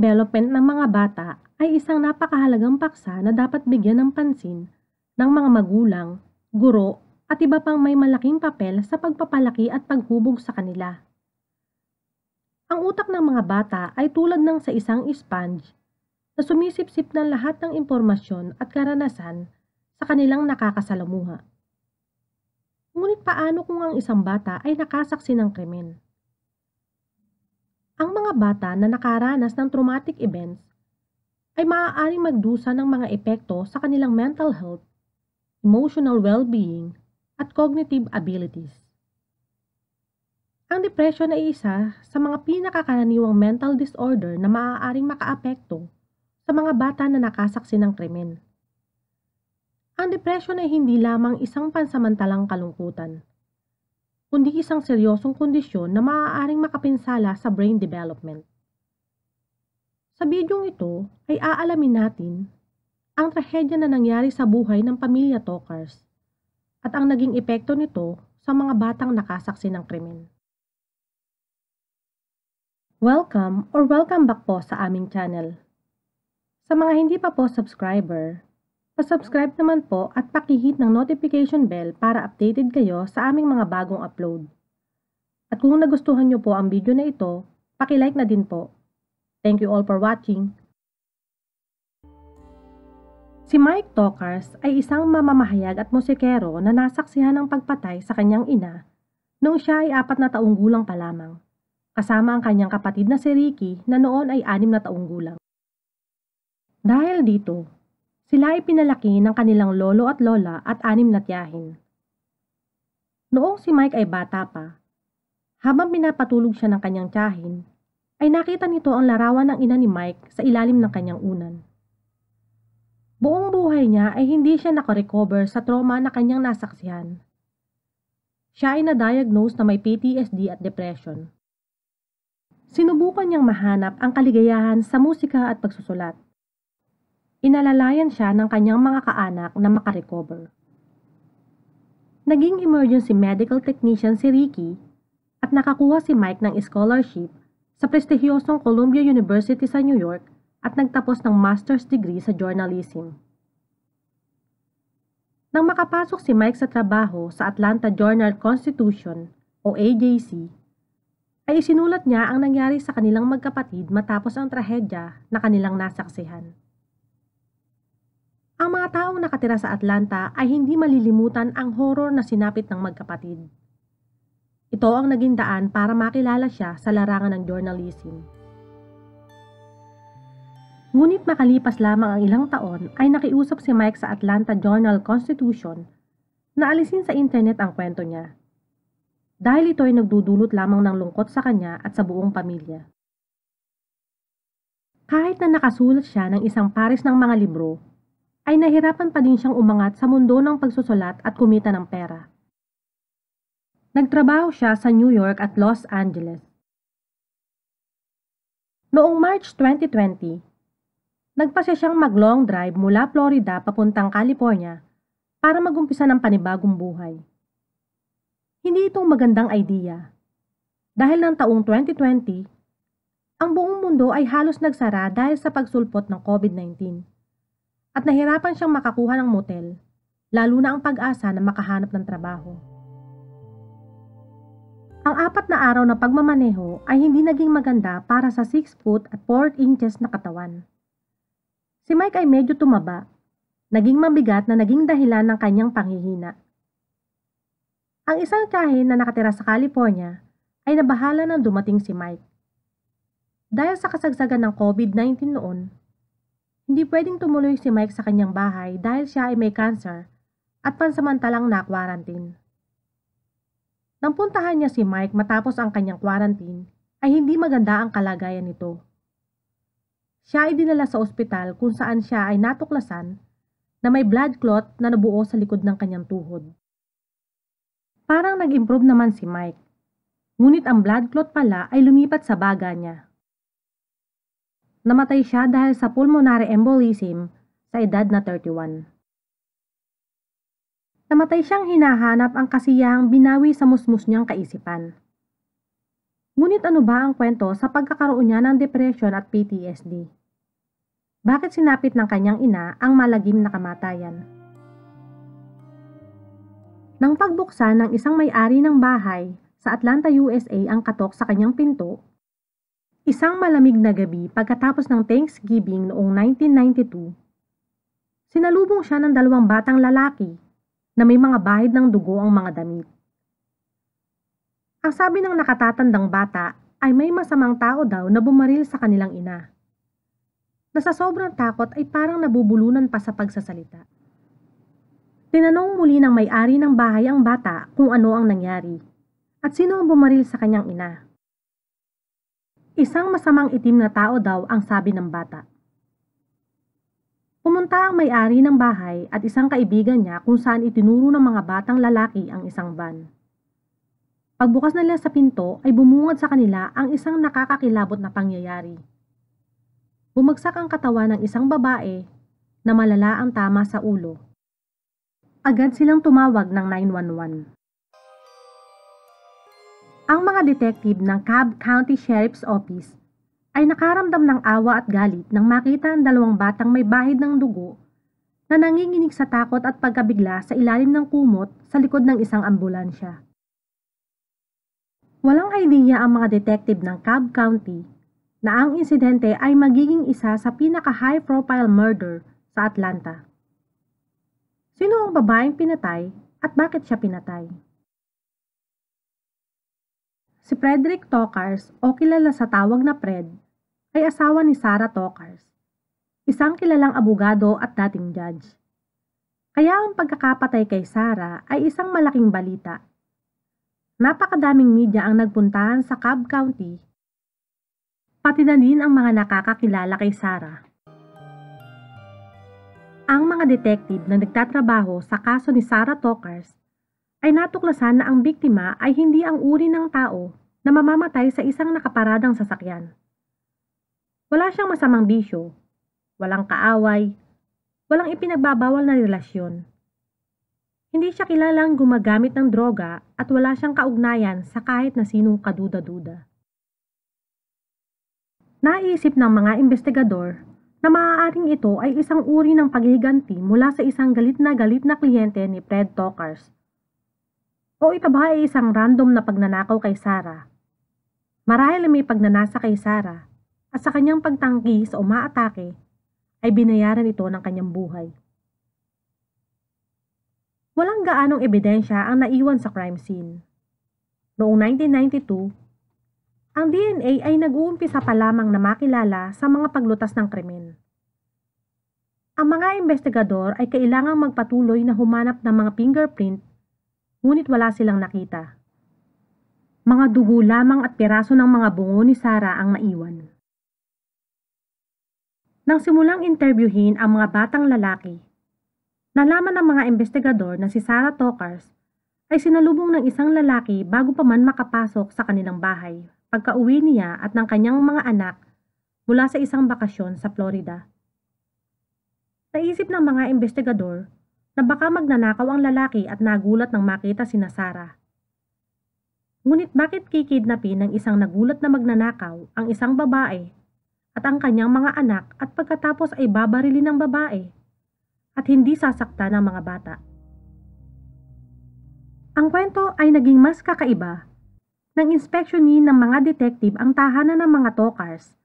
development ng mga bata ay isang napakahalagang paksa na dapat bigyan ng pansin ng mga magulang, guro, at iba pang may malaking papel sa pagpapalaki at paghubog sa kanila. Ang utak ng mga bata ay tulad ng sa isang sponge na sumisipsip ng lahat ng impormasyon at karanasan sa kanilang nakakasalamuha. Ngunit paano kung ang isang bata ay nakasaksi ng krimen? Ang mga bata na nakaranas ng traumatic events ay maaaring magdusa ng mga epekto sa kanilang mental health, emotional well-being, at cognitive abilities. Ang depression ay isa sa mga pinakakaraniwang mental disorder na maaaring makaapekto sa mga bata na nakasaksi ng krimen. Ang depression ay hindi lamang isang pansamantalang kalungkutan kundi isang seryosong kondisyon na maaaring makapinsala sa brain development. Sa bidyong ito ay aalamin natin ang trahedya na nangyari sa buhay ng pamilya Tokars at ang naging epekto nito sa mga batang nakasaksi ng krimen. Welcome or welcome back po sa aming channel. Sa mga hindi pa po subscriber, Pasubscribe naman po at pakihit ng notification bell para updated kayo sa aming mga bagong upload. At kung nagustuhan nyo po ang video na ito, pakilike na din po. Thank you all for watching. Si Mike Tokars ay isang mamamahayag at musikero na nasaksihan ng pagpatay sa kanyang ina noong siya ay apat na taong gulang pa lamang, kasama ang kanyang kapatid na si Ricky na noon ay anim na taong gulang. Dahil dito, sila ay pinalaki ng kanilang lolo at lola at anim na tiyahin. Noong si Mike ay bata pa, habang pinapatulog siya ng kanyang tiyahin, ay nakita nito ang larawan ng ina ni Mike sa ilalim ng kanyang unan. Buong buhay niya ay hindi siya nakarecover sa trauma na kanyang nasaksihan. Siya ay na-diagnose na may PTSD at depression. Sinubukan niyang mahanap ang kaligayahan sa musika at pagsusulat inalalayan siya ng kanyang mga kaanak na makarecover. Naging emergency medical technician si Ricky at nakakuha si Mike ng scholarship sa prestihiyosong Columbia University sa New York at nagtapos ng master's degree sa journalism. Nang makapasok si Mike sa trabaho sa Atlanta Journal Constitution o AJC, ay isinulat niya ang nangyari sa kanilang magkapatid matapos ang trahedya na kanilang nasaksihan. Ang mga taong nakatira sa Atlanta ay hindi malilimutan ang horror na sinapit ng magkapatid. Ito ang naging daan para makilala siya sa larangan ng journalism. Ngunit makalipas lamang ang ilang taon ay nakiusap si Mike sa Atlanta Journal-Constitution na alisin sa internet ang kwento niya. Dahil ito ay nagdudulot lamang ng lungkot sa kanya at sa buong pamilya. Kahit na nakasulat siya ng isang pares ng mga libro, ay nahirapan pa din siyang umangat sa mundo ng pagsusulat at kumita ng pera. Nagtrabaho siya sa New York at Los Angeles. Noong March 2020, nagpasya siyang mag-long drive mula Florida papuntang California para magumpisa ng panibagong buhay. Hindi itong magandang idea dahil ng taong 2020, ang buong mundo ay halos nagsara dahil sa pagsulpot ng COVID-19 at nahirapan siyang makakuha ng motel, lalo na ang pag-asa na makahanap ng trabaho. Ang apat na araw na pagmamaneho ay hindi naging maganda para sa 6 foot at 4 inches na katawan. Si Mike ay medyo tumaba, naging mabigat na naging dahilan ng kanyang panghihina. Ang isang kahin na nakatira sa California ay nabahala nang dumating si Mike. Dahil sa kasagsagan ng COVID-19 noon, hindi pwedeng tumuloy si Mike sa kanyang bahay dahil siya ay may cancer at pansamantalang na-quarantine. Nang puntahan niya si Mike matapos ang kanyang quarantine, ay hindi maganda ang kalagayan nito. Siya ay dinala sa ospital kung saan siya ay natuklasan na may blood clot na nabuo sa likod ng kanyang tuhod. Parang nag-improve naman si Mike. Ngunit ang blood clot pala ay lumipat sa baga niya Namatay siya dahil sa pulmonary embolism sa edad na 31. Namatay siyang hinahanap ang kasiyahang binawi sa musmus niyang kaisipan. Ngunit ano ba ang kwento sa pagkakaroon niya ng depression at PTSD? Bakit sinapit ng kanyang ina ang malagim na kamatayan? Nang pagbuksan ng isang may-ari ng bahay sa Atlanta, USA ang katok sa kanyang pinto, Isang malamig na gabi pagkatapos ng Thanksgiving noong 1992, sinalubong siya ng dalawang batang lalaki na may mga bahid ng dugo ang mga damit. Ang sabi ng nakatatandang bata ay may masamang tao daw na bumaril sa kanilang ina. Nasa sobrang takot ay parang nabubulunan pa sa pagsasalita. Tinanong muli ng may-ari ng bahay ang bata kung ano ang nangyari at sino ang bumaril sa kanyang ina. Isang masamang itim na tao daw ang sabi ng bata. Pumunta ang may-ari ng bahay at isang kaibigan niya kung saan itinuro ng mga batang lalaki ang isang van. Pagbukas nila sa pinto ay bumungad sa kanila ang isang nakakakilabot na pangyayari. Bumagsak ang katawan ng isang babae na malala ang tama sa ulo. Agad silang tumawag ng 911. Ang mga detective ng Cobb County Sheriff's Office ay nakaramdam ng awa at galit nang makita ang dalawang batang may bahid ng dugo na nanginginig sa takot at pagkabigla sa ilalim ng kumot sa likod ng isang ambulansya. Walang idea ang mga detective ng Cobb County na ang insidente ay magiging isa sa pinaka-high-profile murder sa Atlanta. Sino ang babaeng pinatay at bakit siya pinatay? Si Frederick Tokars o kilala sa tawag na Fred ay asawa ni Sarah Tokars, isang kilalang abogado at dating judge. Kaya ang pagkakapatay kay Sarah ay isang malaking balita. Napakadaming media ang nagpuntahan sa Cobb County, pati na din ang mga nakakakilala kay Sarah. Ang mga detective na nagtatrabaho sa kaso ni Sarah Tokars ay natuklasan na ang biktima ay hindi ang uri ng tao na mamamatay sa isang nakaparadang sasakyan. Wala siyang masamang bisyo, walang kaaway, walang ipinagbabawal na relasyon. Hindi siya kilalang gumagamit ng droga at wala siyang kaugnayan sa kahit na sinong kaduda-duda. Naisip ng mga investigador na maaaring ito ay isang uri ng paghiganti mula sa isang galit na galit na kliyente ni Fred Talkers o itaba ay isang random na pagnanakaw kay Sarah. Marahil may pagnanasa kay Sarah at sa kanyang pagtanggi sa umaatake ay binayaran ito ng kanyang buhay. Walang gaanong ebidensya ang naiwan sa crime scene. Noong 1992, ang DNA ay nag-uumpisa pa lamang na makilala sa mga paglutas ng krimen. Ang mga investigador ay kailangang magpatuloy na humanap ng mga fingerprint ngunit wala silang nakita. Mga dugo lamang at piraso ng mga bungo ni Sara ang naiwan. Nang simulang interviewin ang mga batang lalaki, nalaman ng mga investigador na si Sarah Tokars ay sinalubong ng isang lalaki bago pa man makapasok sa kanilang bahay pagka-uwi niya at ng kanyang mga anak mula sa isang bakasyon sa Florida. Naisip ng mga investigador na baka magnanakaw ang lalaki at nagulat nang makita si Nasara. Ngunit bakit kikidnapin ng isang nagulat na magnanakaw ang isang babae at ang kanyang mga anak at pagkatapos ay babarilin ng babae at hindi sasakta ng mga bata? Ang kwento ay naging mas kakaiba nang inspeksyonin ng mga detective ang tahanan ng mga tokars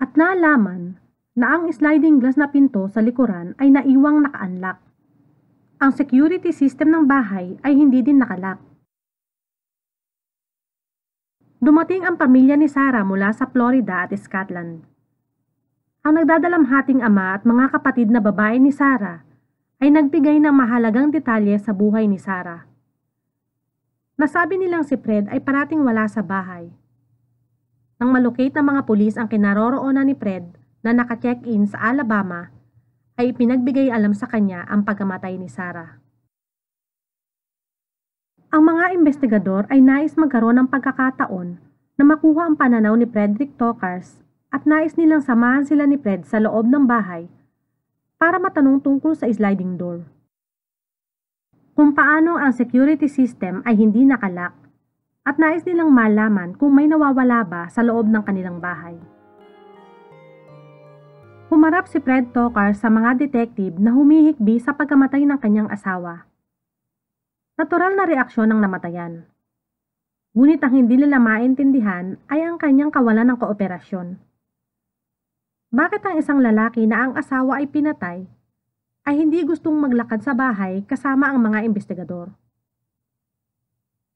at naalaman na ang sliding glass na pinto sa likuran ay naiwang naka-unlock ang security system ng bahay ay hindi din nakalak. Dumating ang pamilya ni Sarah mula sa Florida at Scotland. Ang nagdadalamhating ama at mga kapatid na babae ni Sarah ay nagbigay ng mahalagang detalye sa buhay ni Sarah. Nasabi nilang si Fred ay parating wala sa bahay. Nang malocate ng mga pulis ang kinaroroonan ni Fred na naka-check-in sa Alabama, ay pinagbigay alam sa kanya ang pagkamatay ni Sarah. Ang mga investigador ay nais magkaroon ng pagkakataon na makuha ang pananaw ni Frederick Tokars at nais nilang samahan sila ni Fred sa loob ng bahay para matanong tungkol sa sliding door. Kung paano ang security system ay hindi nakalak at nais nilang malaman kung may nawawala ba sa loob ng kanilang bahay humarap si Fred Tokar sa mga detective na humihikbi sa pagkamatay ng kanyang asawa. Natural na reaksyon ng namatayan. Ngunit ang hindi nila maintindihan ay ang kanyang kawalan ng kooperasyon. Bakit ang isang lalaki na ang asawa ay pinatay ay hindi gustong maglakad sa bahay kasama ang mga investigador?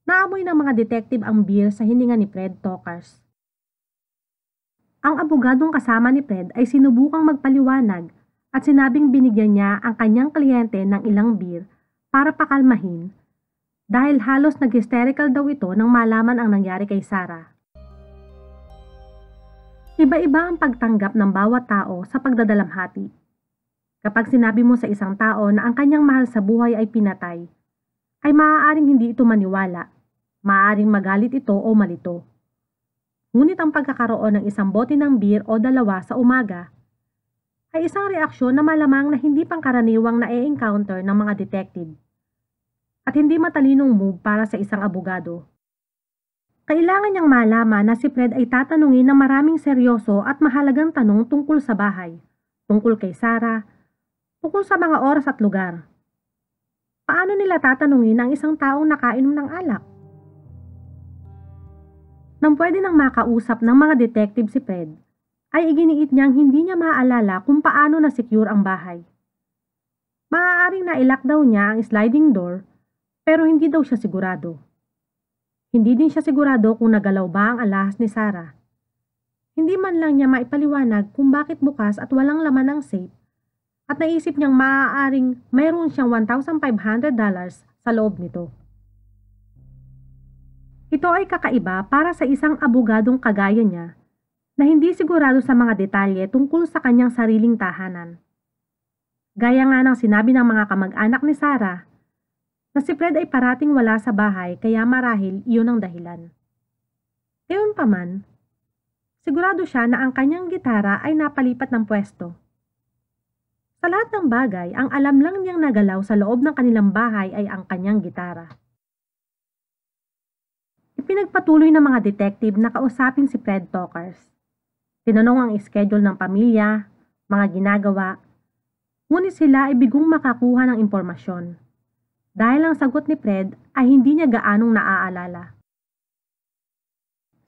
Naamoy ng mga detective ang beer sa hininga ni Fred Tokars ang abogadong kasama ni Fred ay sinubukang magpaliwanag at sinabing binigyan niya ang kanyang kliyente ng ilang beer para pakalmahin dahil halos nag-hysterical daw ito nang malaman ang nangyari kay Sarah. Iba-iba ang pagtanggap ng bawat tao sa pagdadalamhati. Kapag sinabi mo sa isang tao na ang kanyang mahal sa buhay ay pinatay, ay maaaring hindi ito maniwala, maaaring magalit ito o malito. Ngunit ang pagkakaroon ng isang bote ng beer o dalawa sa umaga ay isang reaksyon na malamang na hindi pangkaraniwang na-encounter ng mga detective at hindi matalinong move para sa isang abogado. Kailangan niyang malaman na si Fred ay tatanungin ng maraming seryoso at mahalagang tanong tungkol sa bahay, tungkol kay Sara, tungkol sa mga oras at lugar. Paano nila tatanungin ang isang taong nakainom ng alak? nang pwede nang makausap ng mga detective si Fred, ay iginiit niyang hindi niya maaalala kung paano na secure ang bahay. Maaaring nailock daw niya ang sliding door pero hindi daw siya sigurado. Hindi din siya sigurado kung nagalaw ba ang alahas ni Sarah. Hindi man lang niya maipaliwanag kung bakit bukas at walang laman ang safe at naisip niyang maaaring mayroon siyang $1,500 sa loob nito. Ito ay kakaiba para sa isang abogadong kagaya niya na hindi sigurado sa mga detalye tungkol sa kanyang sariling tahanan. Gaya nga ng sinabi ng mga kamag-anak ni Sarah na si Fred ay parating wala sa bahay kaya marahil iyon ang dahilan. Gayunpaman, sigurado siya na ang kanyang gitara ay napalipat ng pwesto sa lahat ng bagay, ang alam lang niyang nagalaw sa loob ng kanilang bahay ay ang kanyang gitara pinagpatuloy ng mga detective na kausapin si Fred Talkers. Tinanong ang schedule ng pamilya, mga ginagawa, ngunit sila ay bigong makakuha ng impormasyon. Dahil ang sagot ni Fred ay hindi niya gaanong naaalala.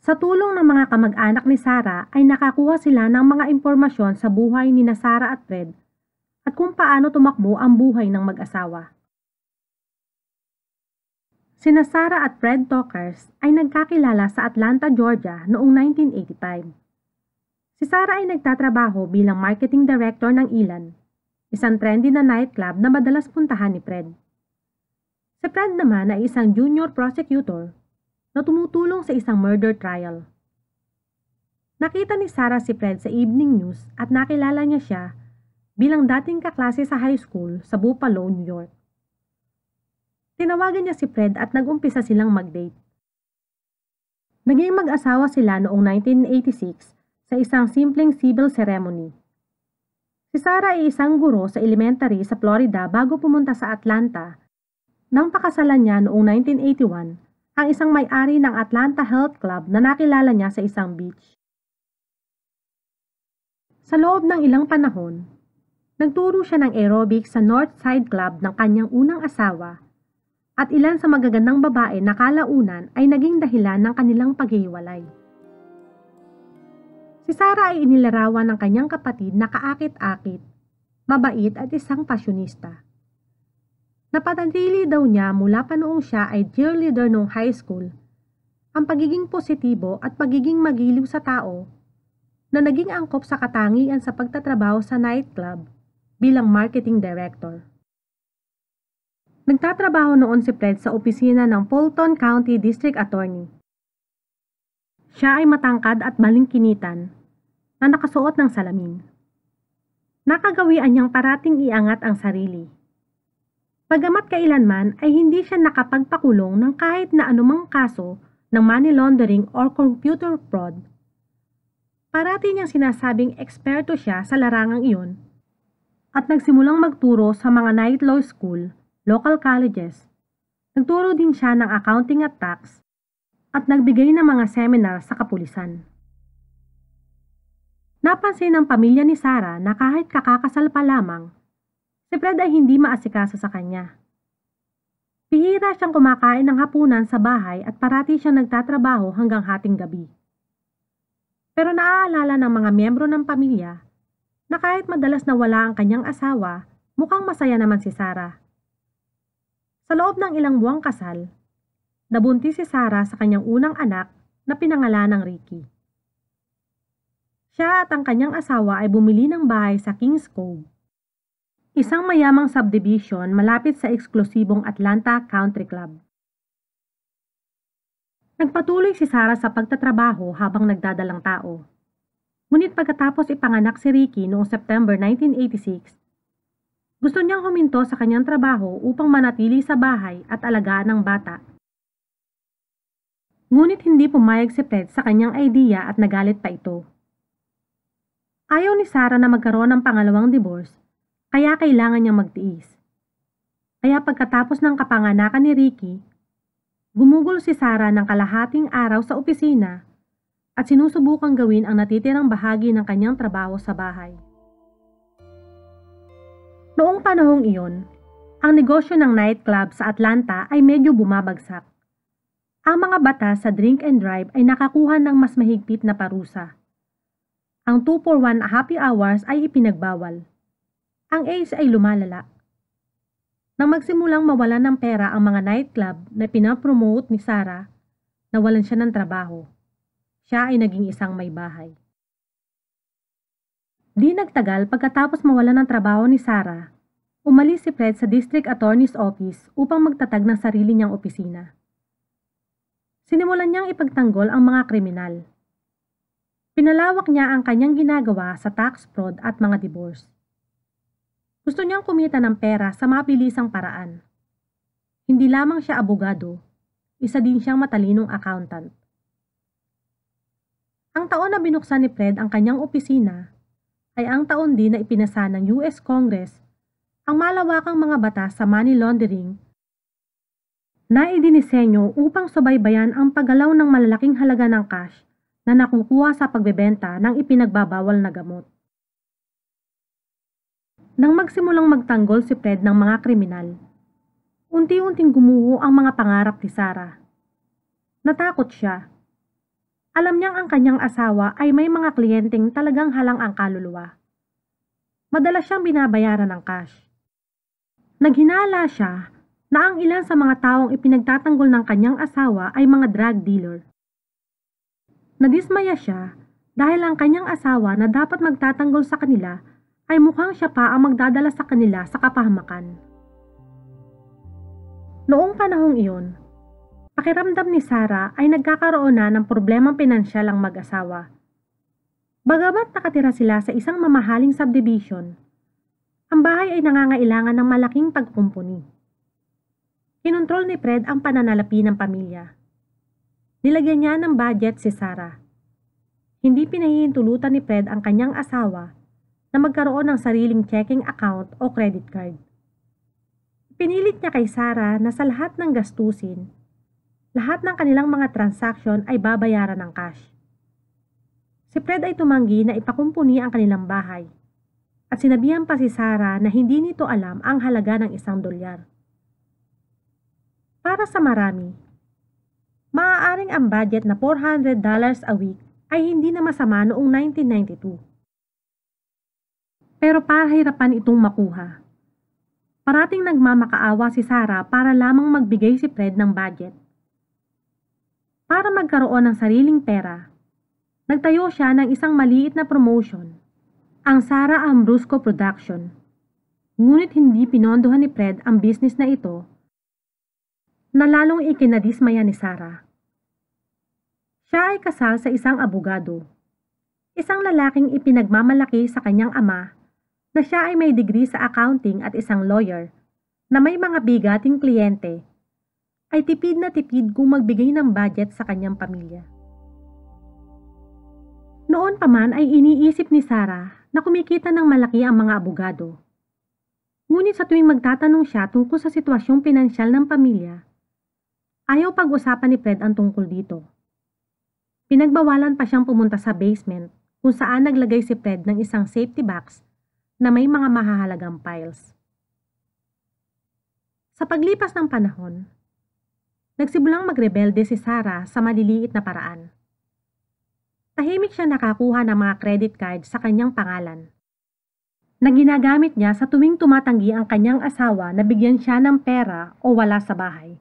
Sa tulong ng mga kamag-anak ni Sara ay nakakuha sila ng mga impormasyon sa buhay ni na Sara at Fred at kung paano tumakbo ang buhay ng mag-asawa. Sina Sarah at Fred Talkers ay nagkakilala sa Atlanta, Georgia noong 1985. Si Sarah ay nagtatrabaho bilang marketing director ng Ilan, isang trendy na nightclub na madalas puntahan ni Fred. Si Fred naman ay isang junior prosecutor na tumutulong sa isang murder trial. Nakita ni Sarah si Fred sa evening news at nakilala niya siya bilang dating kaklase sa high school sa Buffalo, New York. Tinawagan niya si Fred at nag-umpisa silang mag-date. Naging mag-asawa sila noong 1986 sa isang simpleng civil ceremony. Si Sarah ay isang guro sa elementary sa Florida bago pumunta sa Atlanta. Nang pakasalan niya noong 1981, ang isang may-ari ng Atlanta Health Club na nakilala niya sa isang beach. Sa loob ng ilang panahon, nagturo siya ng aerobics sa Northside Club ng kanyang unang asawa at ilan sa magagandang babae na kalaunan ay naging dahilan ng kanilang paghiwalay. Si Sara ay inilarawan ng kanyang kapatid na kaakit-akit, mabait at isang pasyonista. Napatatili daw niya mula pa noong siya ay cheerleader noong high school, ang pagiging positibo at pagiging magiliw sa tao na naging angkop sa katangian sa pagtatrabaho sa nightclub bilang marketing director. Nagtatrabaho noon si Fred sa opisina ng Fulton County District Attorney. Siya ay matangkad at malingkinitan na nakasuot ng salamin. Nakagawian niyang parating iangat ang sarili. Pagamat kailanman ay hindi siya nakapagpakulong ng kahit na anumang kaso ng money laundering or computer fraud Parati niyang sinasabing eksperto siya sa larangang iyon at nagsimulang magturo sa mga night law school local colleges. Nagturo din siya ng accounting at tax at nagbigay ng mga seminar sa kapulisan. Napansin ng pamilya ni Sarah na kahit kakakasal pa lamang, si Fred ay hindi maasikaso sa kanya. Pihira siyang kumakain ng hapunan sa bahay at parati siyang nagtatrabaho hanggang hating gabi. Pero naaalala ng mga miyembro ng pamilya na kahit madalas na wala ang kanyang asawa, mukhang masaya naman si Sarah. Sa loob ng ilang buwang kasal, nabuntis si Sarah sa kanyang unang anak na pinangalan ng Ricky. Siya at ang kanyang asawa ay bumili ng bahay sa Kings Cove, isang mayamang subdivision malapit sa eksklusibong Atlanta Country Club. Nagpatuloy si Sarah sa pagtatrabaho habang nagdadalang tao. Ngunit pagkatapos ipanganak si Ricky noong September 1986, gusto niyang huminto sa kanyang trabaho upang manatili sa bahay at alagaan ang bata. Ngunit hindi pumayag si Fred sa kanyang idea at nagalit pa ito. Ayaw ni Sarah na magkaroon ng pangalawang divorce, kaya kailangan niyang magtiis. Kaya pagkatapos ng kapanganakan ni Ricky, gumugol si Sarah ng kalahating araw sa opisina at sinusubukang gawin ang natitirang bahagi ng kanyang trabaho sa bahay. Noong panahong iyon, ang negosyo ng nightclub sa Atlanta ay medyo bumabagsak. Ang mga bata sa drink and drive ay nakakuha ng mas mahigpit na parusa. Ang 2 for 1 happy hours ay ipinagbawal. Ang AIDS ay lumalala. Nang magsimulang mawala ng pera ang mga nightclub na pinapromote ni Sarah, nawalan siya ng trabaho. Siya ay naging isang may bahay. Di nagtagal pagkatapos mawala ng trabaho ni Sarah, Umalis si Fred sa District Attorney's Office upang magtatag ng sarili niyang opisina. Sinimulan niyang ipagtanggol ang mga kriminal. Pinalawak niya ang kanyang ginagawa sa tax fraud at mga divorce. Gusto niyang kumita ng pera sa mabilisang paraan. Hindi lamang siya abogado, isa din siyang matalinong accountant. Ang taon na binuksan ni Fred ang kanyang opisina ay ang taon din na ipinasa ng US Congress ang malawakang mga batas sa money laundering na idinisenyo upang subaybayan ang paggalaw ng malalaking halaga ng cash na nakukuha sa pagbebenta ng ipinagbabawal na gamot. Nang magsimulang magtanggol si Fred ng mga kriminal, unti-unting gumuho ang mga pangarap ni Sarah. Natakot siya. Alam niyang ang kanyang asawa ay may mga kliyenteng talagang halang ang kaluluwa. Madalas siyang binabayaran ng cash. Naghinala siya na ang ilan sa mga taong ipinagtatanggol ng kanyang asawa ay mga drug dealer. Nadismaya siya dahil ang kanyang asawa na dapat magtatanggol sa kanila ay mukhang siya pa ang magdadala sa kanila sa kapahamakan. Noong panahong iyon, pakiramdam ni Sarah ay nagkakaroon na ng problemang pinansyal ang mag-asawa. Bagamat nakatira sila sa isang mamahaling subdivision, ang bahay ay nangangailangan ng malaking pagkumpuni. Kinontrol ni Fred ang pananalapi ng pamilya. Nilagyan niya ng budget si Sarah. Hindi pinahihintulutan ni Fred ang kanyang asawa na magkaroon ng sariling checking account o credit card. Pinilit niya kay Sarah na sa lahat ng gastusin, lahat ng kanilang mga transaksyon ay babayaran ng cash. Si Fred ay tumanggi na ipakumpuni ang kanilang bahay at sinabihan pa si Sarah na hindi nito alam ang halaga ng isang dolyar. Para sa marami, maaaring ang budget na $400 a week ay hindi na masama noong 1992. Pero parahirapan itong makuha. Parating nagmamakaawa si Sarah para lamang magbigay si Fred ng budget. Para magkaroon ng sariling pera, nagtayo siya ng isang maliit na promotion ang Sara Ambrusco Production. Ngunit hindi pinondohan ni Fred ang business na ito na lalong ikinadismaya ni Sara. Siya ay kasal sa isang abogado, isang lalaking ipinagmamalaki sa kanyang ama na siya ay may degree sa accounting at isang lawyer na may mga bigating kliyente ay tipid na tipid kung magbigay ng budget sa kanyang pamilya. Noon pa man ay iniisip ni Sarah na kumikita ng malaki ang mga abogado. Ngunit sa tuwing magtatanong siya tungkol sa sitwasyong pinansyal ng pamilya, ayaw pag-usapan ni Fred ang tungkol dito. Pinagbawalan pa siyang pumunta sa basement kung saan naglagay si Fred ng isang safety box na may mga mahahalagang files. Sa paglipas ng panahon, nagsimulang magrebelde si Sarah sa maliliit na paraan tahimik siya nakakuha ng mga credit card sa kanyang pangalan na ginagamit niya sa tuwing tumatanggi ang kanyang asawa na bigyan siya ng pera o wala sa bahay.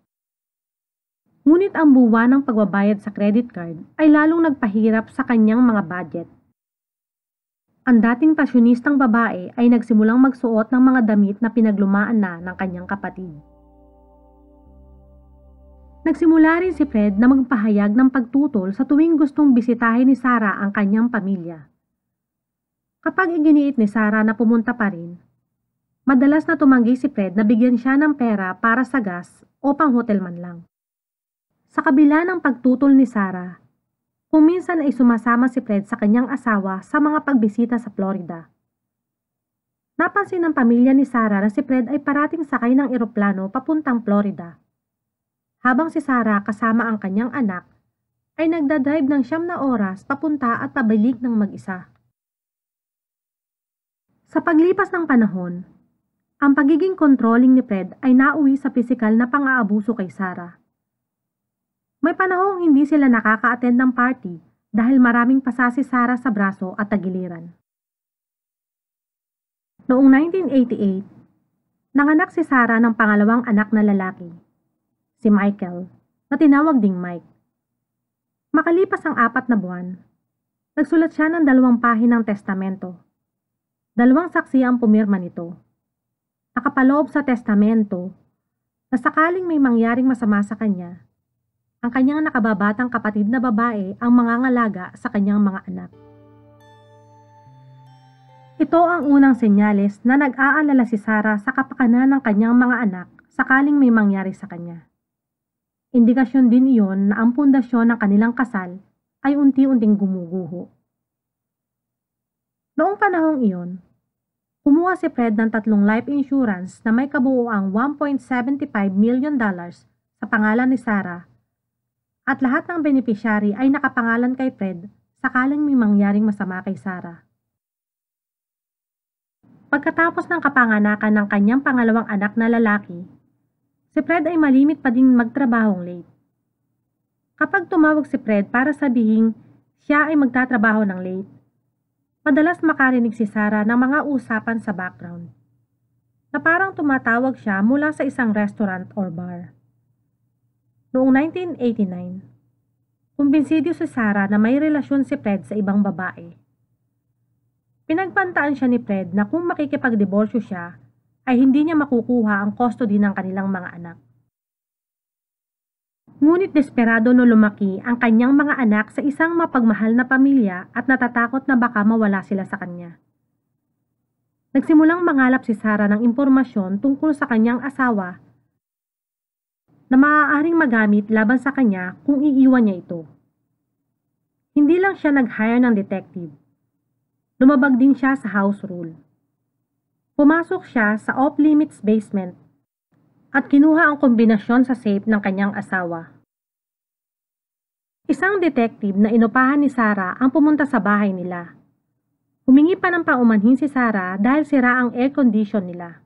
Ngunit ang buwa ng pagbabayad sa credit card ay lalong nagpahirap sa kanyang mga budget. Ang dating pasyonistang babae ay nagsimulang magsuot ng mga damit na pinaglumaan na ng kanyang kapatid. Nagsimula rin si Fred na magpahayag ng pagtutol sa tuwing gustong bisitahin ni Sarah ang kanyang pamilya. Kapag iginiit ni Sarah na pumunta pa rin, madalas na tumanggi si Fred na bigyan siya ng pera para sa gas o pang hotel man lang. Sa kabila ng pagtutol ni Sarah, kuminsan ay sumasama si Fred sa kanyang asawa sa mga pagbisita sa Florida. Napansin ng pamilya ni Sarah na si Fred ay parating sakay ng eroplano papuntang Florida. Habang si Sarah kasama ang kanyang anak, ay nagdadrive ng siyam na oras papunta at pabalik ng mag-isa. Sa paglipas ng panahon, ang pagiging controlling ni Fred ay nauwi sa pisikal na pang-aabuso kay Sarah. May panahong hindi sila nakaka-attend ng party dahil maraming pasa si Sarah sa braso at tagiliran. Noong 1988, nanganak si Sarah ng pangalawang anak na lalaki si Michael, na tinawag ding Mike. Makalipas ang apat na buwan, nagsulat siya ng dalawang pahinang testamento. Dalawang saksi ang pumirma nito. Nakapaloob sa testamento na sakaling may mangyaring masama sa kanya, ang kanyang nakababatang kapatid na babae ang mangangalaga sa kanyang mga anak. Ito ang unang senyales na nag-aalala si Sarah sa kapakanan ng kanyang mga anak sakaling may mangyari sa kanya. Indikasyon din iyon na ang pundasyon ng kanilang kasal ay unti-unting gumuguho. Noong panahong iyon, kumuha si Fred ng tatlong life insurance na may kabuuang 1.75 million dollars sa pangalan ni Sarah at lahat ng beneficiary ay nakapangalan kay Fred sakaling may mangyaring masama kay Sarah. Pagkatapos ng kapanganakan ng kanyang pangalawang anak na lalaki, Si Fred ay malimit pa ding magtrabahong late. Kapag tumawag si Fred para sabihing siya ay magtatrabaho ng late, madalas makarinig si Sarah ng mga usapan sa background na parang tumatawag siya mula sa isang restaurant or bar. Noong 1989, kumbinsido si Sarah na may relasyon si Fred sa ibang babae. Pinagpantaan siya ni Fred na kung makikipag makikipagdiborsyo siya, ay hindi niya makukuha ang custody ng kanilang mga anak. Ngunit desperado no lumaki ang kanyang mga anak sa isang mapagmahal na pamilya at natatakot na baka mawala sila sa kanya. Nagsimulang mangalap si Sara ng impormasyon tungkol sa kanyang asawa na maaaring magamit laban sa kanya kung iiwan niya ito. Hindi lang siya nag-hire ng detective. Lumabag din siya sa house rule. Pumasok siya sa off-limits basement at kinuha ang kombinasyon sa safe ng kanyang asawa. Isang detective na inupahan ni Sara ang pumunta sa bahay nila. Humingi pa ng paumanhin si Sara dahil sira ang air condition nila.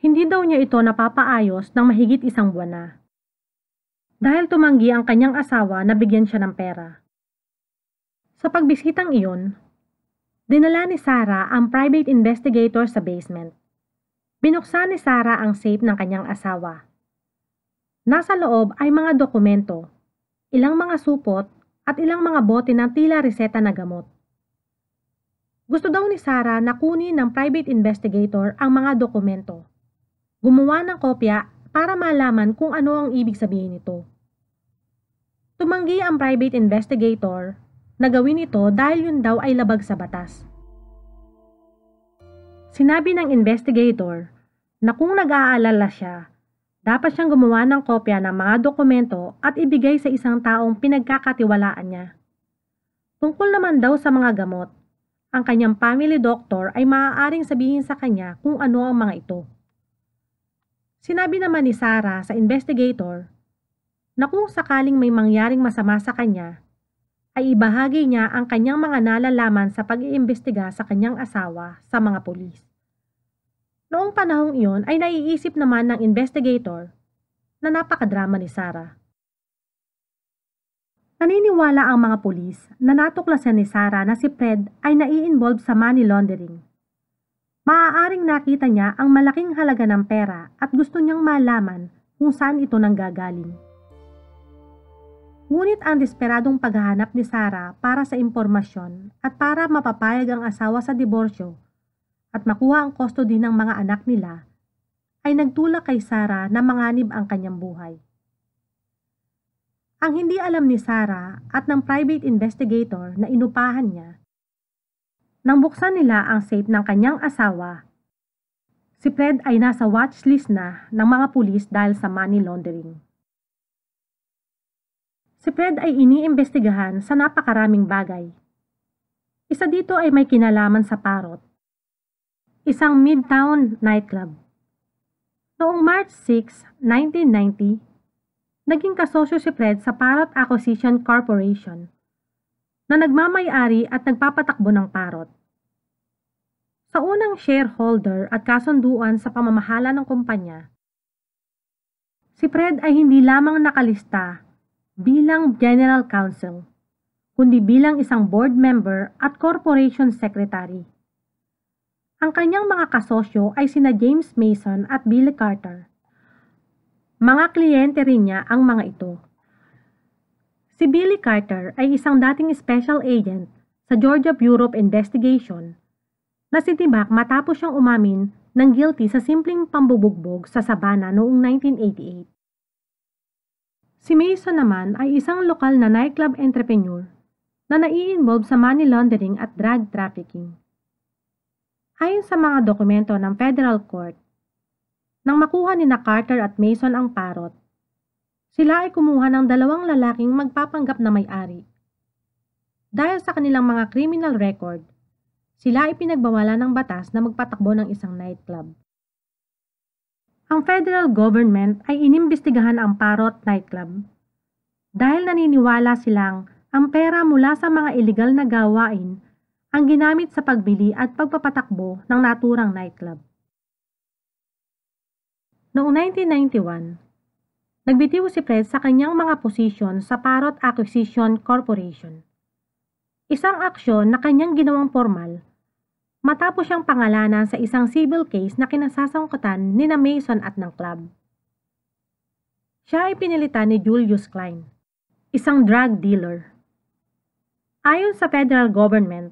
Hindi daw niya ito napapaayos ng mahigit isang buwan na. Dahil tumanggi ang kanyang asawa na bigyan siya ng pera. Sa pagbisitang iyon, Dinala ni Sarah ang private investigator sa basement. Binuksan ni Sarah ang safe ng kanyang asawa. Nasa loob ay mga dokumento, ilang mga supot at ilang mga bote ng tila reseta na gamot. Gusto daw ni Sarah na kunin ng private investigator ang mga dokumento. Gumawa ng kopya para malaman kung ano ang ibig sabihin nito. Tumanggi ang private investigator Nagawin ito dahil yun daw ay labag sa batas. Sinabi ng investigator na kung nag-aalala siya, dapat siyang gumawa ng kopya ng mga dokumento at ibigay sa isang taong pinagkakatiwalaan niya. Tungkol naman daw sa mga gamot, ang kanyang family doctor ay maaaring sabihin sa kanya kung ano ang mga ito. Sinabi naman ni Sarah sa investigator na kung sakaling may mangyaring masama sa kanya, ay ibahagi niya ang kanyang mga nalalaman sa pag-iimbestiga sa kanyang asawa sa mga polis. Noong panahong iyon ay naiisip naman ng investigator na napakadrama ni Sarah. Naniniwala ang mga polis na natuklasan ni Sarah na si Fred ay nai-involve sa money laundering. Maaaring nakita niya ang malaking halaga ng pera at gusto niyang malaman kung saan ito nanggagaling. Ngunit ang desperadong paghahanap ni Sarah para sa impormasyon at para mapapayag ang asawa sa diborsyo at makuha ang custody ng mga anak nila ay nagtulak kay Sarah na manganib ang kanyang buhay. Ang hindi alam ni Sarah at ng private investigator na inupahan niya, nang buksan nila ang safe ng kanyang asawa, si Fred ay nasa watchlist na ng mga pulis dahil sa money laundering. Si Fred ay iniimbestigahan sa napakaraming bagay. Isa dito ay may kinalaman sa parot. Isang Midtown nightclub. Noong March 6, 1990, naging kasosyo si Fred sa Parrot Acquisition Corporation na nagmamayari at nagpapatakbo ng parot. Sa unang shareholder at kasunduan sa pamamahala ng kumpanya, si Fred ay hindi lamang nakalista bilang General Counsel, kundi bilang isang board member at corporation secretary. Ang kanyang mga kasosyo ay sina James Mason at Bill Carter. Mga kliyente rin niya ang mga ito. Si Billy Carter ay isang dating special agent sa Georgia Bureau of Investigation na sinibak matapos siyang umamin ng guilty sa simpleng pambubugbog sa Sabana noong 1988. Si Mason naman ay isang lokal na nightclub entrepreneur na nai-involve sa money laundering at drug trafficking. Ayon sa mga dokumento ng federal court, nang makuha ni na Carter at Mason ang parot, sila ay kumuha ng dalawang lalaking magpapanggap na may-ari. Dahil sa kanilang mga criminal record, sila ay pinagbawalan ng batas na magpatakbo ng isang nightclub ang federal government ay inimbestigahan ang Parrot nightclub. Dahil naniniwala silang ang pera mula sa mga ilegal na gawain ang ginamit sa pagbili at pagpapatakbo ng naturang nightclub. Noong 1991, nagbitiw si Fred sa kanyang mga posisyon sa Parrot Acquisition Corporation. Isang aksyon na kanyang ginawang formal matapos siyang pangalanan sa isang civil case na kinasasangkutan ni na Mason at ng club. Siya ay pinilitan ni Julius Klein, isang drug dealer. Ayon sa federal government,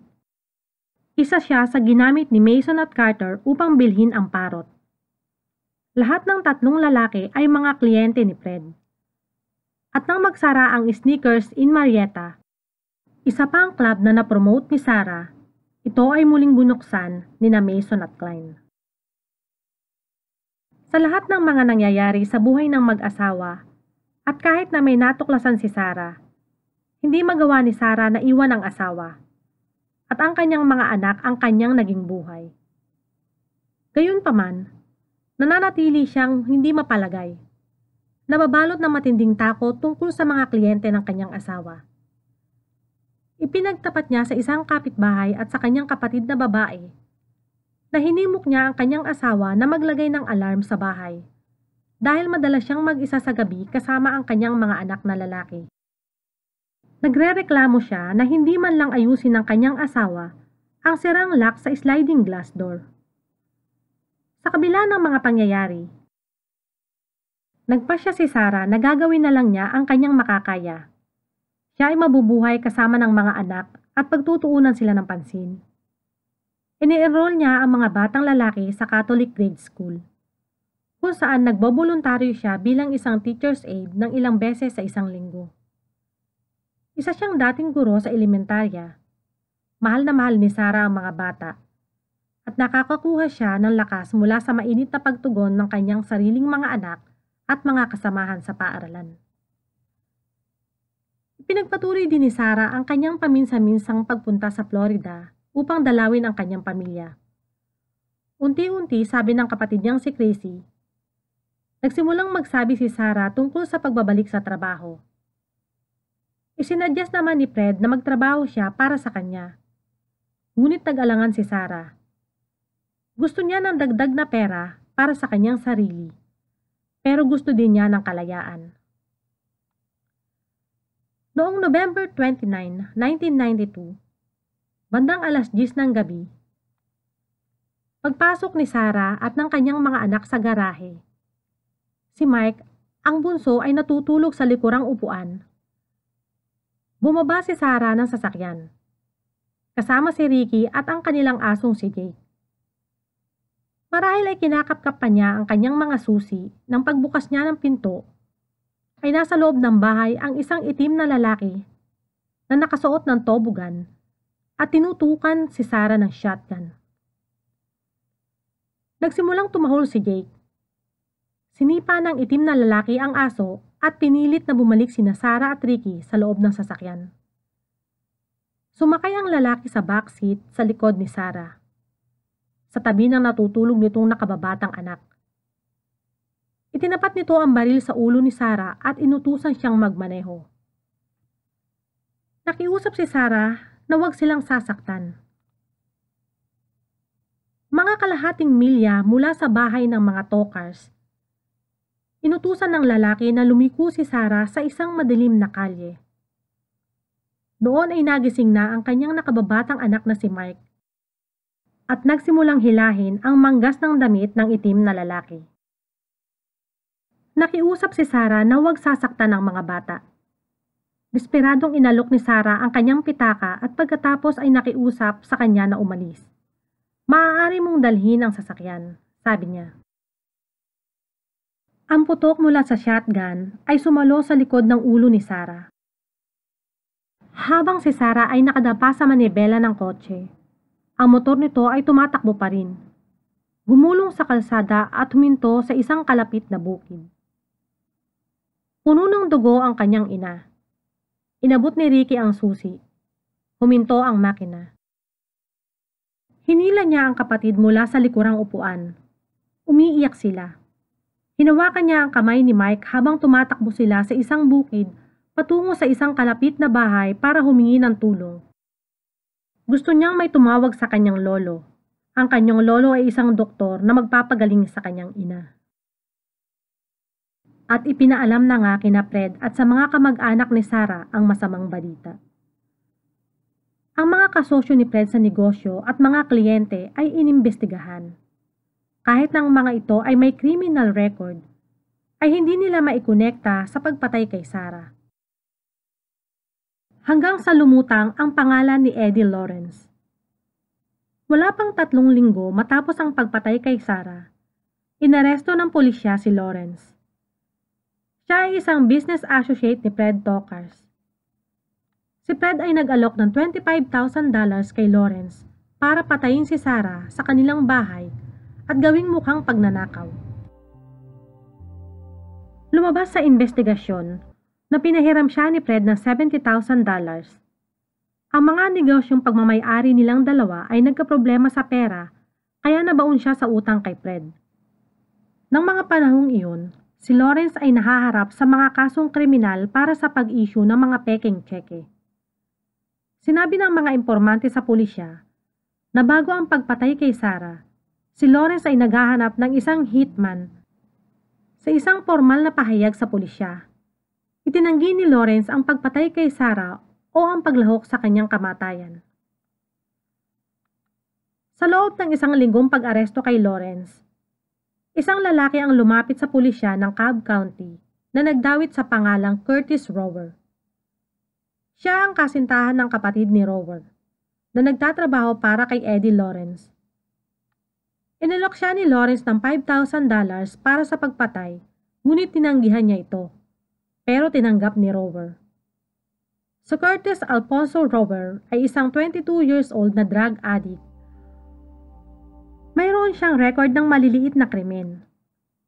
isa siya sa ginamit ni Mason at Carter upang bilhin ang parot. Lahat ng tatlong lalaki ay mga kliyente ni Fred. At nang magsara ang sneakers in Marietta, isa pa ang club na napromote ni Sarah ito ay muling bunuksan ni na Mason at Klein. Sa lahat ng mga nangyayari sa buhay ng mag-asawa, at kahit na may natuklasan si Sarah, hindi magawa ni Sarah na iwan ang asawa at ang kanyang mga anak ang kanyang naging buhay. Gayunpaman, nananatili siyang hindi mapalagay, nababalot ng matinding takot tungkol sa mga kliyente ng kanyang asawa Ipinagtapat niya sa isang kapitbahay at sa kanyang kapatid na babae na hinimok niya ang kanyang asawa na maglagay ng alarm sa bahay dahil madalas siyang mag-isa sa gabi kasama ang kanyang mga anak na lalaki. Nagrereklamo siya na hindi man lang ayusin ng kanyang asawa ang sirang lock sa sliding glass door. Sa kabila ng mga pangyayari, nagpa siya si Sarah na gagawin na lang niya ang kanyang makakaya siya ay mabubuhay kasama ng mga anak at pagtutuunan sila ng pansin. Ini-enroll niya ang mga batang lalaki sa Catholic grade school, kung saan nagboboluntaryo siya bilang isang teacher's aide ng ilang beses sa isang linggo. Isa siyang dating guro sa elementarya. Mahal na mahal ni Sarah ang mga bata at nakakakuha siya ng lakas mula sa mainit na pagtugon ng kanyang sariling mga anak at mga kasamahan sa paaralan. Pinagpatuloy din ni Sara ang kanyang paminsa-minsang pagpunta sa Florida upang dalawin ang kanyang pamilya. Unti-unti sabi ng kapatid niyang si Tracy, nagsimulang magsabi si Sara tungkol sa pagbabalik sa trabaho. Isinadyas naman ni Fred na magtrabaho siya para sa kanya. Ngunit nag-alangan si Sara. Gusto niya ng dagdag na pera para sa kanyang sarili. Pero gusto din niya ng kalayaan. Noong November 29, 1992, bandang alas 10 ng gabi, pagpasok ni Sara at ng kanyang mga anak sa garahe. Si Mike, ang bunso ay natutulog sa likurang upuan. Bumaba si Sara ng sasakyan. Kasama si Ricky at ang kanilang asong si Jake. Marahil ay kinakapkap pa niya ang kanyang mga susi nang pagbukas niya ng pinto ay nasa loob ng bahay ang isang itim na lalaki na nakasuot ng tobogan at tinutukan si Sarah ng shotgun. Nagsimulang tumahol si Jake. Sinipa ng itim na lalaki ang aso at pinilit na bumalik sina Sarah at Ricky sa loob ng sasakyan. Sumakay ang lalaki sa backseat sa likod ni Sarah. Sa tabi ng natutulog nitong nakababatang anak – Itinapat nito ang baril sa ulo ni Sara at inutusan siyang magmaneho. Nakiusap si Sara na huwag silang sasaktan. Mga kalahating milya mula sa bahay ng mga tokars, inutusan ng lalaki na lumiko si Sara sa isang madilim na kalye. Noon ay nagising na ang kanyang nakababatang anak na si Mike at nagsimulang hilahin ang manggas ng damit ng itim na lalaki nakiusap si Sara na huwag sasaktan ng mga bata. Desperadong inalok ni Sara ang kanyang pitaka at pagkatapos ay nakiusap sa kanya na umalis. Maaari mong dalhin ang sasakyan, sabi niya. Ang putok mula sa shotgun ay sumalo sa likod ng ulo ni Sara. Habang si Sara ay nakadapa sa manibela ng kotse, ang motor nito ay tumatakbo pa rin. Gumulong sa kalsada at huminto sa isang kalapit na bukid. Puno ng dugo ang kanyang ina. Inabot ni Ricky ang susi. Huminto ang makina. Hinila niya ang kapatid mula sa likurang upuan. Umiiyak sila. Hinawakan niya ang kamay ni Mike habang tumatakbo sila sa isang bukid patungo sa isang kalapit na bahay para humingi ng tulong. Gusto niyang may tumawag sa kanyang lolo. Ang kanyang lolo ay isang doktor na magpapagaling sa kanyang ina at ipinaalam na nga kina Fred at sa mga kamag-anak ni Sarah ang masamang balita. Ang mga kasosyo ni Fred sa negosyo at mga kliyente ay inimbestigahan. Kahit ng mga ito ay may criminal record, ay hindi nila maikonekta sa pagpatay kay Sarah. Hanggang sa lumutang ang pangalan ni Eddie Lawrence. Wala pang tatlong linggo matapos ang pagpatay kay Sarah, inaresto ng pulisya si Lawrence. Siya ay isang business associate ni Fred Tokars. Si Fred ay nag-alok ng $25,000 kay Lawrence para patayin si Sarah sa kanilang bahay at gawing mukhang pagnanakaw. Lumabas sa investigasyon na pinahiram siya ni Fred ng $70,000 ang mga negosyong pagmamayari nilang dalawa ay nagkaproblema sa pera kaya nabaon siya sa utang kay Fred. Nang mga panahong iyon, si Lawrence ay nahaharap sa mga kasong kriminal para sa pag-issue ng mga peking cheque. Sinabi ng mga impormante sa pulisya na bago ang pagpatay kay Sara, si Lawrence ay naghahanap ng isang hitman sa isang formal na pahayag sa pulisya. Itinanggi ni Lawrence ang pagpatay kay Sara o ang paglahok sa kanyang kamatayan. Sa loob ng isang linggong pag-aresto kay Lawrence, Isang lalaki ang lumapit sa pulisya ng Cobb County na nagdawit sa pangalang Curtis Rower. Siya ang kasintahan ng kapatid ni Rower na nagtatrabaho para kay Eddie Lawrence. Inalok siya ni Lawrence ng $5,000 para sa pagpatay ngunit tinanggihan niya ito pero tinanggap ni Rover. So Curtis Alfonso Rover ay isang 22 years old na drug addict mayroon siyang record ng maliliit na krimen.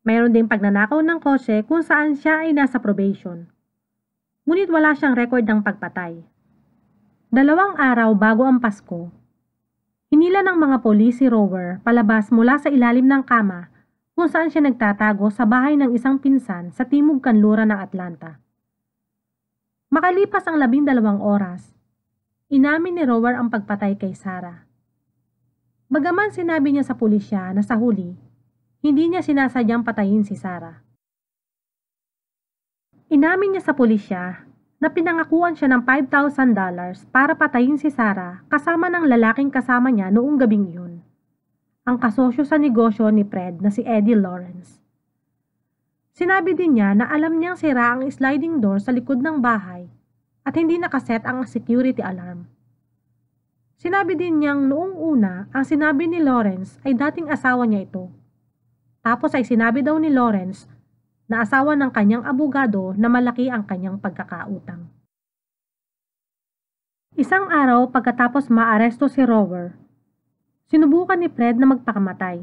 Mayroon ding pagnanakaw ng kotse kung saan siya ay nasa probation. Ngunit wala siyang record ng pagpatay. Dalawang araw bago ang Pasko, hinila ng mga polis si Rower palabas mula sa ilalim ng kama kung saan siya nagtatago sa bahay ng isang pinsan sa timog kanlura ng Atlanta. Makalipas ang labing dalawang oras, inamin ni Rover ang pagpatay kay Sarah. Magaman sinabi niya sa pulisya na sa huli, hindi niya sinasadyang patayin si Sarah. Inamin niya sa pulisya na pinangakuan siya ng $5,000 para patayin si Sarah kasama ng lalaking kasama niya noong gabing yun. Ang kasosyo sa negosyo ni Fred na si Eddie Lawrence. Sinabi din niya na alam niyang sira ang sliding door sa likod ng bahay at hindi nakaset ang security alarm. Sinabi din niyang noong una, ang sinabi ni Lawrence ay dating asawa niya ito. Tapos ay sinabi daw ni Lawrence na asawa ng kanyang abogado na malaki ang kanyang pagkakautang. Isang araw pagkatapos maaresto si Rover, sinubukan ni Fred na magpakamatay.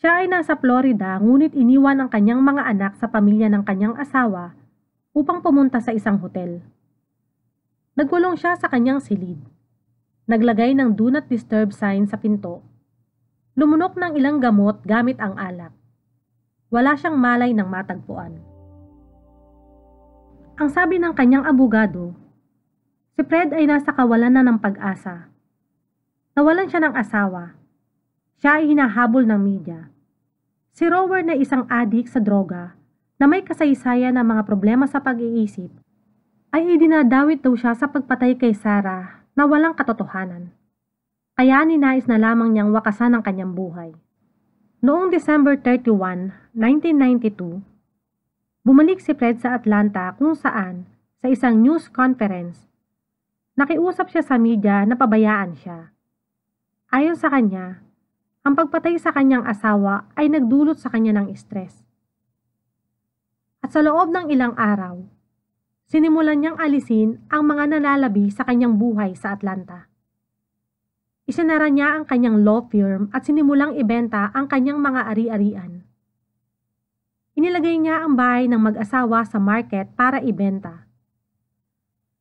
Siya ay nasa Florida ngunit iniwan ang kanyang mga anak sa pamilya ng kanyang asawa upang pumunta sa isang hotel. Nagkulong siya sa kanyang silid Naglagay ng do not disturb sign sa pinto. Lumunok ng ilang gamot gamit ang alak. Wala siyang malay ng matagpuan. Ang sabi ng kanyang abogado, si Fred ay nasa kawalan na ng pag-asa. Nawalan siya ng asawa. Siya ay hinahabol ng media. Si Rower na isang adik sa droga na may kasaysayan ng mga problema sa pag-iisip ay idinadawit daw siya sa pagpatay kay Sarah na walang katotohanan. Kaya ninais na lamang niyang wakasan ang kanyang buhay. Noong December 31, 1992, bumalik si Fred sa Atlanta kung saan, sa isang news conference, nakiusap siya sa media na pabayaan siya. Ayon sa kanya, ang pagpatay sa kanyang asawa ay nagdulot sa kanya ng stress. At sa loob ng ilang araw, sinimulan niyang alisin ang mga nanalabi sa kanyang buhay sa Atlanta. Isinara niya ang kanyang law firm at sinimulang ibenta ang kanyang mga ari-arian. Inilagay niya ang bahay ng mag-asawa sa market para ibenta.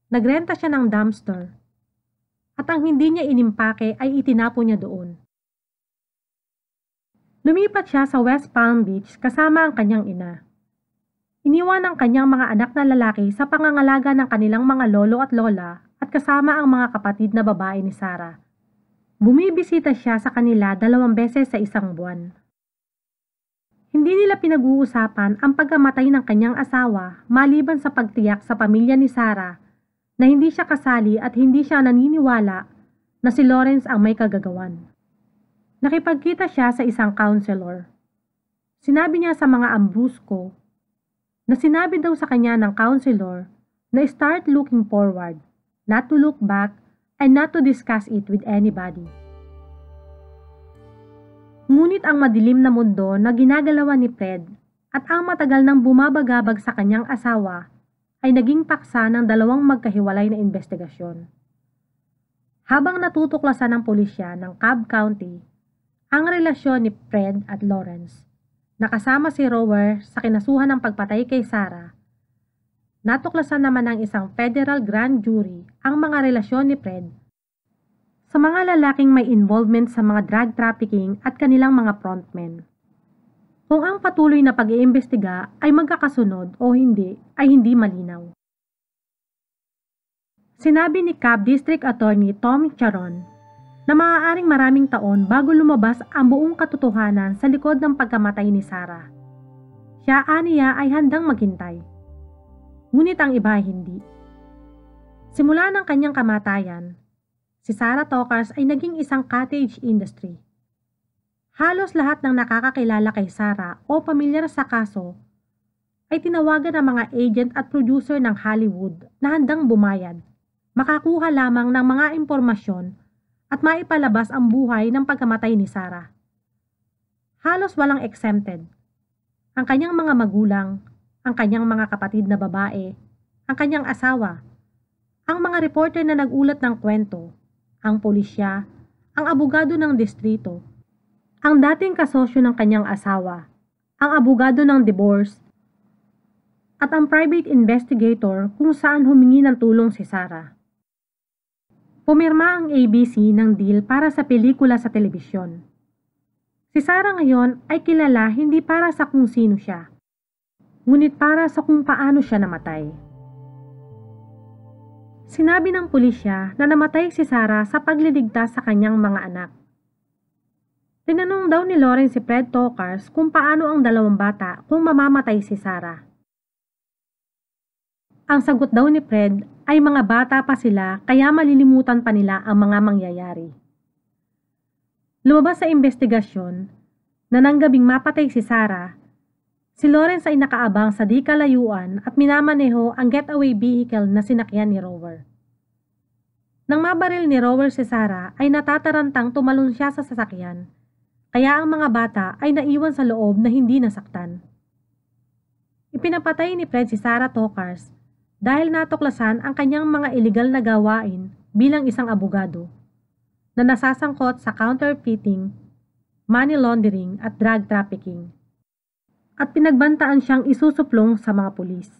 Nagrenta siya ng dumpster at ang hindi niya inimpake ay itinapo niya doon. Lumipat siya sa West Palm Beach kasama ang kanyang ina. Iniwan ang kanyang mga anak na lalaki sa pangangalaga ng kanilang mga lolo at lola at kasama ang mga kapatid na babae ni Sarah. Bumibisita siya sa kanila dalawang beses sa isang buwan. Hindi nila pinag-uusapan ang pagkamatay ng kanyang asawa maliban sa pagtiyak sa pamilya ni Sarah na hindi siya kasali at hindi siya naniniwala na si Lawrence ang may kagagawan. Nakipagkita siya sa isang counselor. Sinabi niya sa mga ambusko na sinabi daw sa kanya ng counselor na start looking forward, not to look back, and not to discuss it with anybody. Ngunit ang madilim na mundo na ginagalawan ni Fred at ang matagal nang bumabagabag sa kanyang asawa ay naging paksa ng dalawang magkahiwalay na investigasyon. Habang natutuklasan ng pulisya ng Cobb County ang relasyon ni Fred at Lawrence, nakasama si Rower sa kinasuhan ng pagpatay kay Sarah, natuklasan naman ng isang federal grand jury ang mga relasyon ni Fred sa mga lalaking may involvement sa mga drug trafficking at kanilang mga frontmen. Kung ang patuloy na pag-iimbestiga ay magkakasunod o hindi ay hindi malinaw. Sinabi ni Cab District Attorney Tom Charon na maaaring maraming taon bago lumabas ang buong katotohanan sa likod ng pagkamatay ni Sarah. Siya aniya ay handang maghintay. Ngunit ang iba hindi. Simula ng kanyang kamatayan, si Sarah Tokars ay naging isang cottage industry. Halos lahat ng nakakakilala kay Sarah o pamilyar sa kaso ay tinawagan ng mga agent at producer ng Hollywood na handang bumayad. Makakuha lamang ng mga impormasyon at maipalabas ang buhay ng pagkamatay ni Sarah. Halos walang exempted. Ang kanyang mga magulang, ang kanyang mga kapatid na babae, ang kanyang asawa, ang mga reporter na nagulat ng kwento, ang pulisya, ang abogado ng distrito, ang dating kasosyo ng kanyang asawa, ang abogado ng divorce, at ang private investigator kung saan humingi ng tulong si Sarah pumirma ang ABC ng deal para sa pelikula sa telebisyon. Si Sarah ngayon ay kilala hindi para sa kung sino siya, ngunit para sa kung paano siya namatay. Sinabi ng pulisya na namatay si Sarah sa pagliligtas sa kanyang mga anak. Tinanong daw ni Lauren si Fred Tokars kung paano ang dalawang bata kung mamamatay si Sarah. Ang sagot daw ni Fred ay mga bata pa sila kaya malilimutan pa nila ang mga mangyayari. Lumabas sa investigasyon na nang gabing mapatay si Sarah, si Lawrence ay nakaabang sa di kalayuan at minamaneho ang getaway vehicle na sinakyan ni Rover. Nang mabaril ni Rover si Sarah ay natatarantang tumalon siya sa sasakyan, kaya ang mga bata ay naiwan sa loob na hindi nasaktan. Ipinapatay ni Fred si Sarah Tokars dahil natuklasan ang kanyang mga iligal na gawain bilang isang abogado na nasasangkot sa counterfeiting, money laundering at drug trafficking. At pinagbantaan siyang isusuplong sa mga pulis.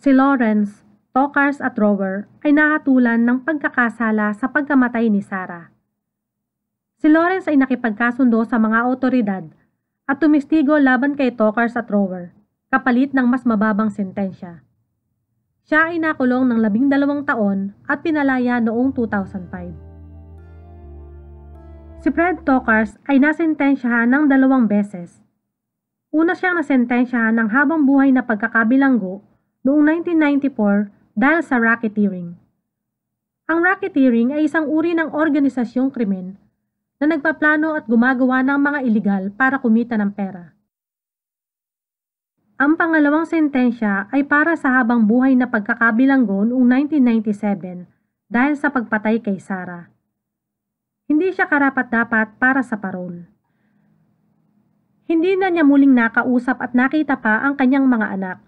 Si Lawrence, Tokars at Rower ay nahatulan ng pagkakasala sa pagkamatay ni Sarah. Si Lawrence ay nakipagkasundo sa mga otoridad at tumistigo laban kay Tokars at Rower kapalit ng mas mababang sentensya. Siya ay nakulong ng labing dalawang taon at pinalaya noong 2005. Si Fred Tokars ay nasentensyahan ng dalawang beses. Una siyang nasentensyahan ng habang buhay na pagkakabilanggo noong 1994 dahil sa racketeering. Ang racketeering ay isang uri ng organisasyong krimen na nagpaplano at gumagawa ng mga iligal para kumita ng pera. Ang pangalawang sentensya ay para sa habang buhay na pagkakabilanggo noong 1997 dahil sa pagpatay kay Sara. Hindi siya karapat-dapat para sa parol. Hindi na niya muling nakausap at nakita pa ang kanyang mga anak.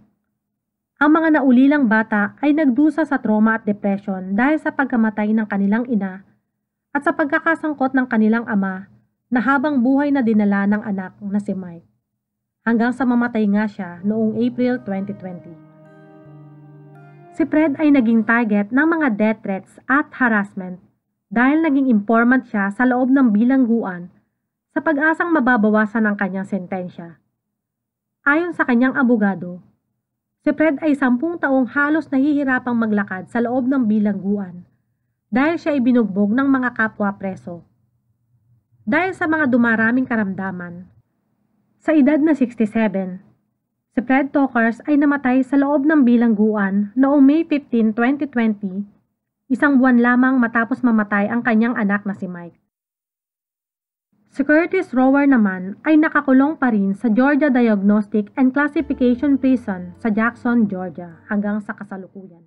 Ang mga naulilang bata ay nagdusa sa trauma at depression dahil sa pagkamatay ng kanilang ina at sa pagkakasangkot ng kanilang ama na habang buhay na dinala ng anak na si Mike hanggang sa mamatay nga siya noong April 2020. Si Fred ay naging target ng mga death threats at harassment dahil naging informant siya sa loob ng bilangguan sa pag-asang mababawasan ang kanyang sentensya. Ayon sa kanyang abogado, si Fred ay sampung taong halos nahihirapang maglakad sa loob ng bilangguan dahil siya ay binugbog ng mga kapwa preso. Dahil sa mga dumaraming karamdaman, sa edad na 67. Si Fred Talkers ay namatay sa loob ng bilangguan noong May 15, 2020, isang buwan lamang matapos mamatay ang kanyang anak na si Mike. Si Curtis Rower naman ay nakakulong pa rin sa Georgia Diagnostic and Classification Prison sa Jackson, Georgia hanggang sa kasalukuyan.